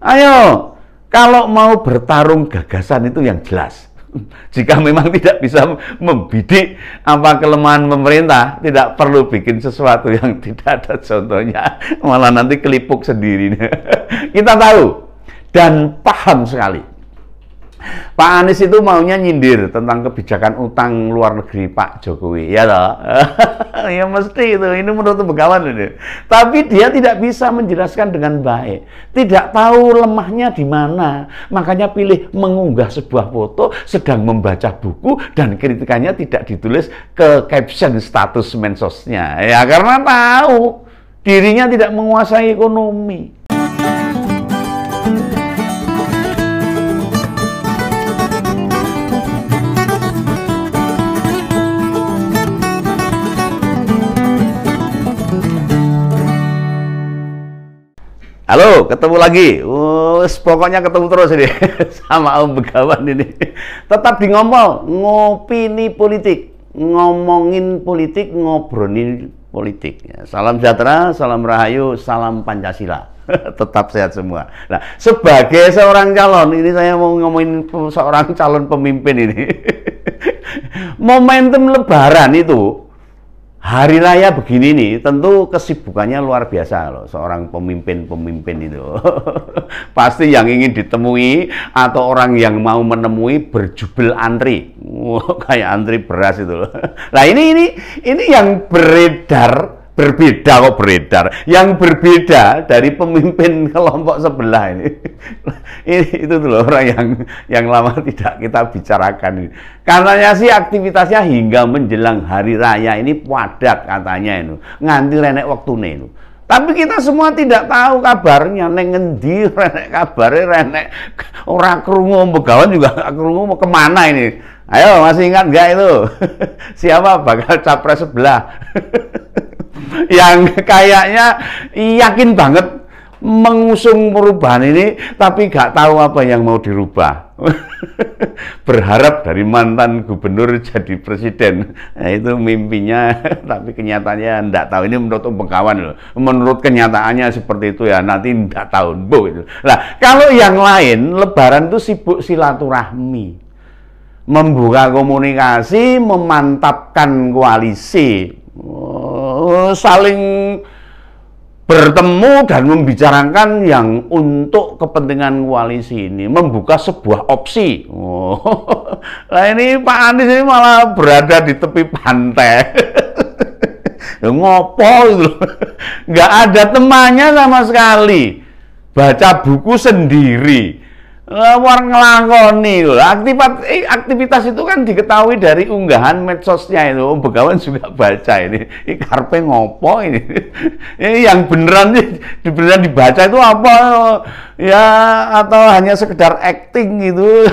Ayo, kalau mau bertarung gagasan itu yang jelas. Jika memang tidak bisa membidik apa kelemahan pemerintah, tidak perlu bikin sesuatu yang tidak ada contohnya, malah nanti kelipuk sendiri. Kita tahu dan paham sekali Pak Anies itu maunya nyindir tentang kebijakan utang luar negeri Pak Jokowi, ya toh? ya mesti itu, ini menurut Begawan ini. Tapi dia tidak bisa menjelaskan dengan baik, tidak tahu lemahnya di mana, makanya pilih mengunggah sebuah foto sedang membaca buku dan kritikannya tidak ditulis ke caption status mensosnya, ya karena tahu dirinya tidak menguasai ekonomi. Halo, ketemu lagi. Us pokoknya ketemu terus ini sama Om Begawan ini. Tetap di ngomong, ngopini politik, ngomongin politik, ngobrolin politik. Ya, salam sejahtera, salam rahayu, salam Pancasila. Tetap sehat semua. Nah, sebagai seorang calon, ini saya mau ngomongin seorang calon pemimpin ini. Momentum lebaran itu hari raya begini nih tentu kesibukannya luar biasa loh seorang pemimpin-pemimpin itu pasti yang ingin ditemui atau orang yang mau menemui berjubel antri wow, kayak antri beras itu loh nah ini ini ini yang beredar berbeda kok beredar. Yang berbeda dari pemimpin kelompok sebelah ini. ini itu loh orang yang yang lama tidak kita bicarakan ini. Katanya sih aktivitasnya hingga menjelang hari raya ini padat katanya itu. Nganti renek waktu itu. Tapi kita semua tidak tahu kabarnya neng ngendi renek kabarnya renek orang kerungu begawan juga kerungu mau kemana ini. Ayo masih ingat gak itu? Siapa bakal capres sebelah? yang kayaknya yakin banget mengusung perubahan ini tapi gak tahu apa yang mau dirubah berharap dari mantan gubernur jadi presiden nah, itu mimpinya tapi kenyataannya ndak tahu ini menurut pengkawan loh menurut kenyataannya seperti itu ya nanti ndak tahu bu itu nah kalau yang lain lebaran tuh sibuk silaturahmi membuka komunikasi memantapkan koalisi saling bertemu dan membicarakan yang untuk kepentingan koalisi ini membuka sebuah opsi. Oh. Nah ini Pak Anies ini malah berada di tepi pantai. Ya, ngopo itu Nggak ada temannya sama sekali. Baca buku sendiri orang eh, ngelakoni loh. Aktivitas, eh, aktivitas itu kan diketahui dari unggahan medsosnya itu. Oh, Begawan juga baca ini. Ini karpe ngopo ini. ini yang beneran beneran dibaca itu apa ya atau hanya sekedar acting gitu.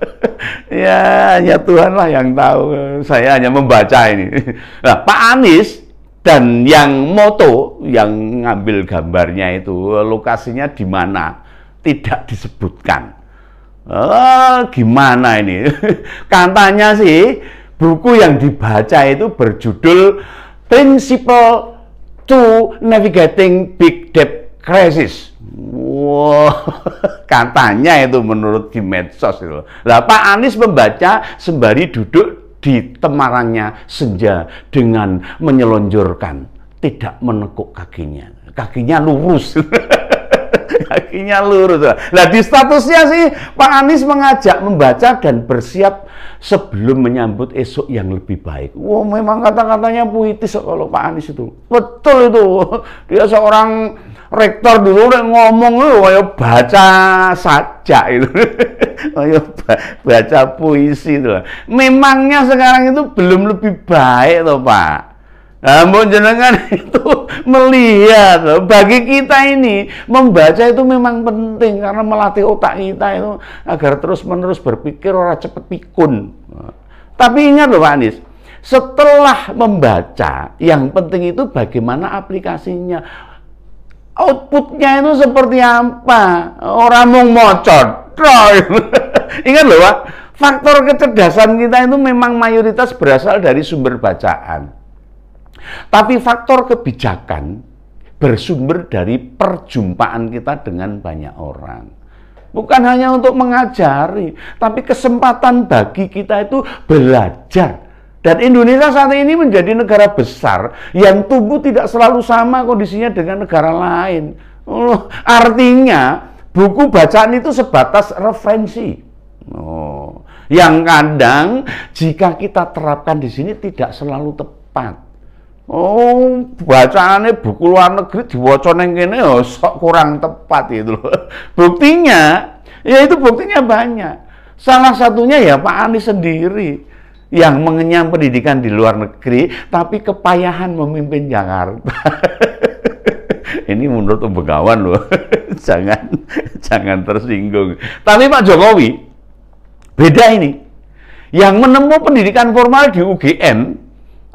ya hanya lah yang tahu. Saya hanya membaca ini. Nah, Pak Anies dan yang moto yang ngambil gambarnya itu lokasinya di mana? tidak disebutkan. Oh, gimana ini? Katanya sih buku yang dibaca itu berjudul Principle to Navigating Big Debt Crisis. Wow, katanya itu menurut di medsos itu. Lah Pak Anies membaca sembari duduk di temarangnya senja dengan menyelonjorkan, tidak menekuk kakinya. Kakinya lurus. rezekinya lurus. Nah di statusnya sih Pak Anies mengajak membaca dan bersiap sebelum menyambut esok yang lebih baik. Wah wow, memang kata-katanya puitis kalau Pak Anies itu. Betul itu. Dia seorang rektor dulu ngomong Wah baca saja itu. ayo baca puisi itu. Memangnya sekarang itu belum lebih baik loh Pak. Namun jenengan itu melihat bagi kita ini membaca itu memang penting karena melatih otak kita itu agar terus-menerus berpikir orang cepat pikun. Tapi ingat loh Pak Anies, setelah membaca yang penting itu bagaimana aplikasinya. Outputnya itu seperti apa? Orang mau mocot. Ingat loh Pak, faktor kecerdasan kita itu memang mayoritas berasal dari sumber bacaan. Tapi faktor kebijakan bersumber dari perjumpaan kita dengan banyak orang. Bukan hanya untuk mengajari, tapi kesempatan bagi kita itu belajar. Dan Indonesia saat ini menjadi negara besar yang tumbuh tidak selalu sama kondisinya dengan negara lain. Oh, artinya buku bacaan itu sebatas referensi. Oh, yang kadang jika kita terapkan di sini tidak selalu tepat. Oh, bacaannya buku luar negeri diwaca yang gini, oh, sok kurang tepat itu loh. Buktinya, ya itu buktinya banyak. Salah satunya ya Pak Anies sendiri yang mengenyam pendidikan di luar negeri tapi kepayahan memimpin Jakarta. Ini menurut pegawan loh. jangan jangan tersinggung. Tapi Pak Jokowi beda ini. Yang menemukan pendidikan formal di UGM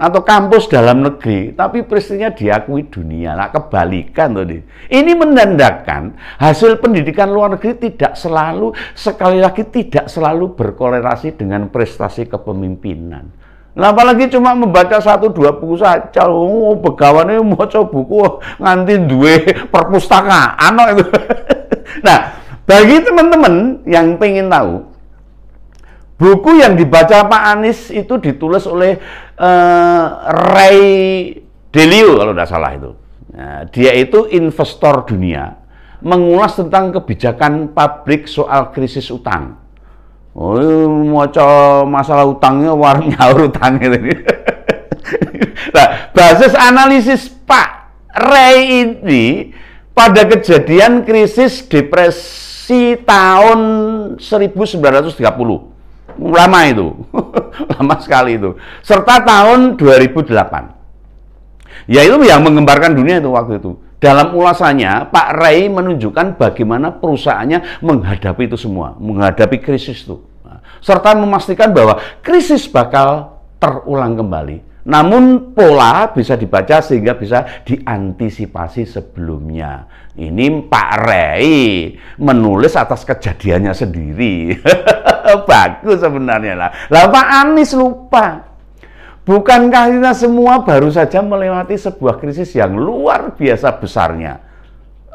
atau kampus dalam negeri, tapi prestasinya diakui dunia. lah kebalikan tadi Ini menandakan hasil pendidikan luar negeri tidak selalu sekali lagi tidak selalu berkorelasi dengan prestasi kepemimpinan. Nah, apalagi cuma membaca satu dua buku saja, oh, begawannya mau coba buku oh, nganti dua perpustakaan oh, itu. nah, bagi teman-teman yang pengen tahu Buku yang dibaca Pak Anies itu ditulis oleh uh, Ray Dalio kalau tidak salah itu. Nah, dia itu investor dunia, mengulas tentang kebijakan pabrik soal krisis utang. Oh, iya, moco masalah utangnya warnya urutan utang gitu. nah, basis analisis Pak Ray ini pada kejadian krisis depresi tahun 1930 Lama itu. Lama sekali itu. Serta tahun 2008. Ya, itu yang mengembarkan dunia itu waktu itu. Dalam ulasannya, Pak Ray menunjukkan bagaimana perusahaannya menghadapi itu semua, menghadapi krisis itu. Nah, serta memastikan bahwa krisis bakal terulang kembali namun pola bisa dibaca sehingga bisa diantisipasi sebelumnya. Ini Pak Rei menulis atas kejadiannya sendiri. Bagus sebenarnya lah. Lah Pak Anies lupa. Bukankah kita semua baru saja melewati sebuah krisis yang luar biasa besarnya?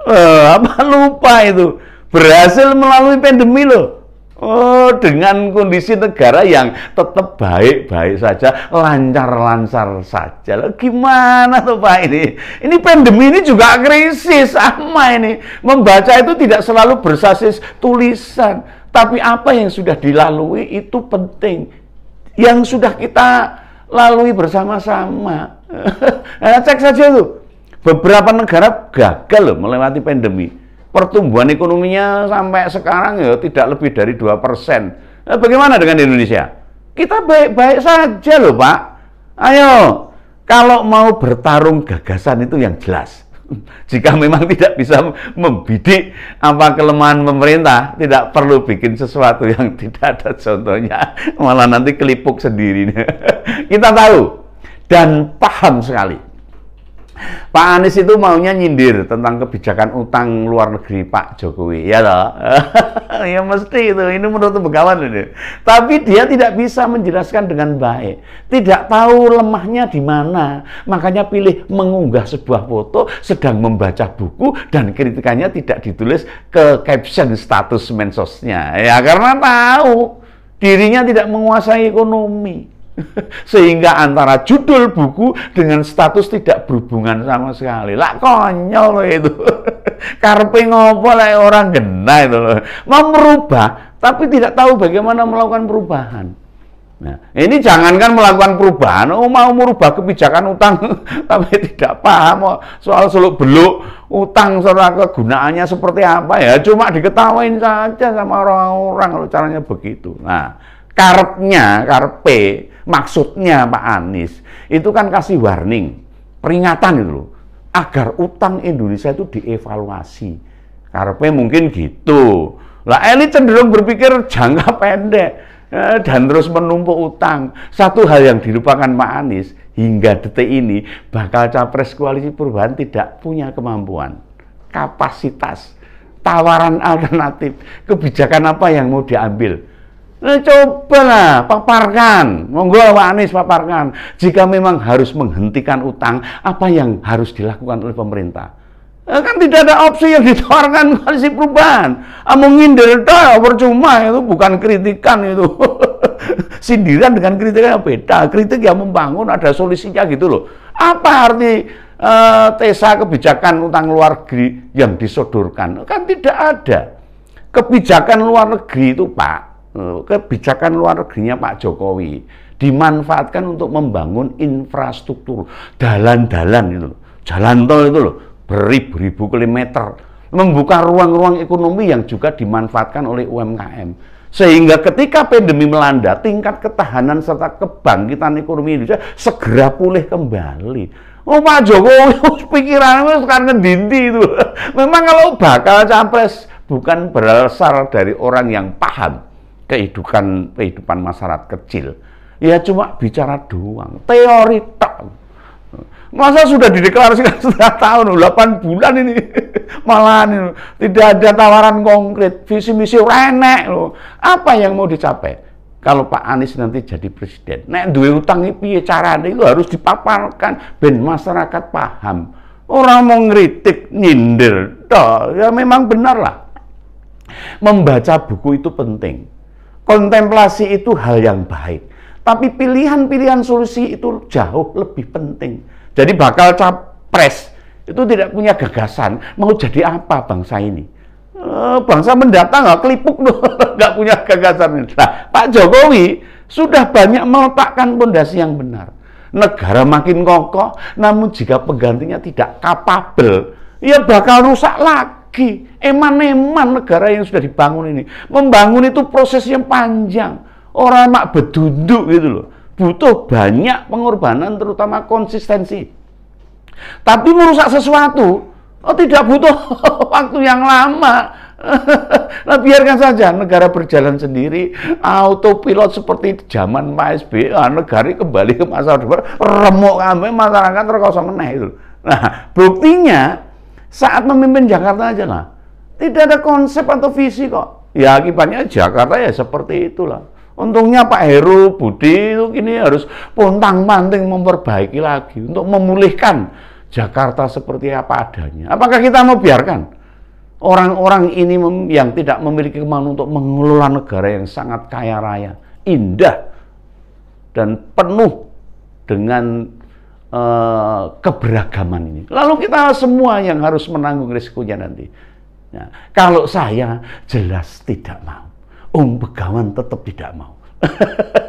Eh, apa lupa itu? Berhasil melalui pandemi loh. Oh, dengan kondisi negara yang tetap baik-baik saja, lancar-lancar saja. Loh, gimana tuh Pak ini? Ini pandemi ini juga krisis sama ini. Membaca itu tidak selalu bersasis tulisan, tapi apa yang sudah dilalui itu penting. Yang sudah kita lalui bersama-sama. nah, cek saja tuh. Beberapa negara gagal loh melewati pandemi pertumbuhan ekonominya sampai sekarang ya tidak lebih dari 2%. Nah, bagaimana dengan Indonesia? Kita baik-baik saja loh Pak. Ayo, kalau mau bertarung gagasan itu yang jelas. Jika memang tidak bisa membidik apa kelemahan pemerintah, tidak perlu bikin sesuatu yang tidak ada contohnya, malah nanti kelipuk sendiri. Kita tahu dan paham sekali Pak Anies itu maunya nyindir tentang kebijakan utang luar negeri Pak Jokowi, ya toh? ya mesti itu, ini menurut Begawan ini. Tapi dia tidak bisa menjelaskan dengan baik, tidak tahu lemahnya di mana, makanya pilih mengunggah sebuah foto sedang membaca buku dan kritikannya tidak ditulis ke caption status mensosnya, ya karena tahu dirinya tidak menguasai ekonomi. Sehingga antara judul buku dengan status tidak berhubungan sama sekali. Lah konyol loh itu. Karpe ngopo lah orang gena itu loh. Mau merubah tapi tidak tahu bagaimana melakukan perubahan. Nah, ini jangankan melakukan perubahan, oh, mau merubah kebijakan utang, tapi tidak paham soal seluk beluk utang soal kegunaannya seperti apa ya, cuma diketawain saja sama orang-orang kalau caranya begitu. Nah, karpnya, karpe Maksudnya Pak Anies, itu kan kasih warning, peringatan itu loh, agar utang Indonesia itu dievaluasi. Karena mungkin gitu. Lah elit cenderung berpikir jangka pendek eh, dan terus menumpuk utang. Satu hal yang dilupakan Pak Anies hingga detik ini bakal capres koalisi perubahan tidak punya kemampuan, kapasitas, tawaran alternatif, kebijakan apa yang mau diambil. Nah, eh, coba lah paparkan, monggo Pak Anies paparkan. Jika memang harus menghentikan utang, apa yang harus dilakukan oleh pemerintah? Nah, kan tidak ada opsi yang ditawarkan koalisi perubahan. Ah, menghindar dah, ya, percuma itu bukan kritikan itu. Sindiran dengan kritikan ya beda. Kritik yang membangun ada solusinya gitu loh. Apa arti eh, tesa kebijakan utang luar negeri yang disodorkan? Kan tidak ada. Kebijakan luar negeri itu Pak Eh, kebijakan luar negerinya Pak Jokowi dimanfaatkan untuk membangun infrastruktur jalan-jalan itu jalan tol itu loh beribu-ribu kilometer membuka ruang-ruang ekonomi yang juga dimanfaatkan oleh UMKM sehingga ketika pandemi melanda tingkat ketahanan serta kebangkitan ekonomi Indonesia segera pulih kembali Oh Pak Jokowi pikirannya sekarang dindi itu memang kalau bakal capres bukan berasal dari orang yang paham kehidupan kehidupan masyarakat kecil ya cuma bicara doang teori tak masa sudah dideklarasikan sudah tahun 8 bulan ini malahan ini, tidak ada tawaran konkret visi misi renek lo apa yang mau dicapai kalau Pak Anies nanti jadi presiden nek duwe utang piye carane itu harus dipaparkan ben masyarakat paham orang mau ngeritik nyindir toh ya memang benar lah membaca buku itu penting kontemplasi itu hal yang baik. Tapi pilihan-pilihan solusi itu jauh lebih penting. Jadi bakal capres itu tidak punya gagasan mau jadi apa bangsa ini. Eh, bangsa mendatang ah, kelipuk tuh, nggak punya gagasan. Nah, Pak Jokowi sudah banyak meletakkan pondasi yang benar. Negara makin kokoh, namun jika penggantinya tidak kapabel, ya bakal rusak lagi lagi eman-eman negara yang sudah dibangun ini. Membangun itu proses yang panjang. Orang mak beduduk gitu loh. Butuh banyak pengorbanan terutama konsistensi. Tapi merusak sesuatu oh tidak butuh waktu yang lama. nah biarkan saja negara berjalan sendiri autopilot seperti zaman Pak SBY ah, negara kembali ke masa depan remuk kami masyarakat terkosong meneh nah buktinya saat memimpin Jakarta aja lah. Tidak ada konsep atau visi kok. Ya akibatnya Jakarta ya seperti itulah. Untungnya Pak Heru Budi itu kini harus pontang panting memperbaiki lagi untuk memulihkan Jakarta seperti apa adanya. Apakah kita mau biarkan orang-orang ini yang tidak memiliki kemampuan untuk mengelola negara yang sangat kaya raya, indah dan penuh dengan Eh, keberagaman ini. Lalu kita semua yang harus menanggung risikonya nanti. Nah, kalau saya jelas tidak mau. Om Begawan tetap tidak mau.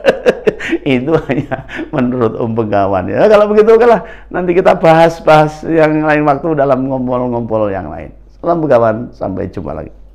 itu hanya menurut Om Begawan. Ya, kalau begitu kalah nanti kita bahas-bahas yang lain waktu dalam ngompol-ngompol yang lain. Salam Begawan, sampai jumpa lagi.